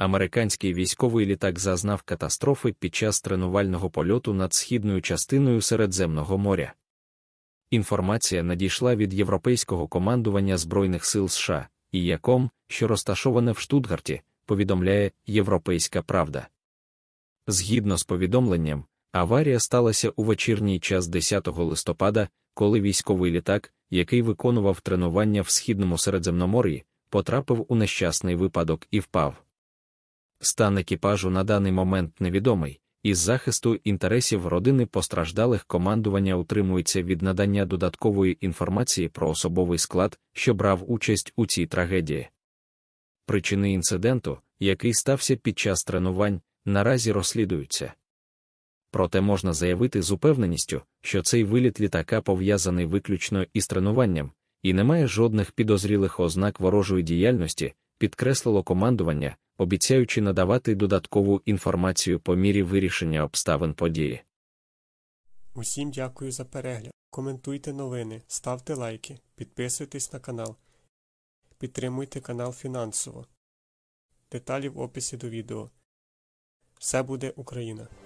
американський військовий літак зазнав катастрофи під час тренувального польоту над східною частиною Середземного моря. Інформація надійшла від Європейського командування Збройних сил США і Яком, що розташоване в Штутгарті, повідомляє Європейська Правда. Згідно з повідомленням, аварія сталася у вечірній час 10 листопада, коли військовий літак, який виконував тренування в східному Середземномор'ї, потрапив у нещасний випадок і впав. Стан екіпажу на даний момент невідомий, із захисту інтересів родини постраждалих командування утримується від надання додаткової інформації про особовий склад, що брав участь у цій трагедії. Причини інциденту, який стався під час тренувань, наразі розслідуються. Проте можна заявити з упевненістю, що цей виліт літака пов'язаний виключно із тренуванням, і немає жодних підозрілих ознак ворожої діяльності, підкреслило командування обіцяючи надавати додаткову інформацію по мірі вирішення обставин події. Усім дякую за перегляд. Коментуйте новини, ставте лайки, підписуйтесь на канал, підтримуйте канал фінансово. Деталі в описі до відео. Все буде Україна!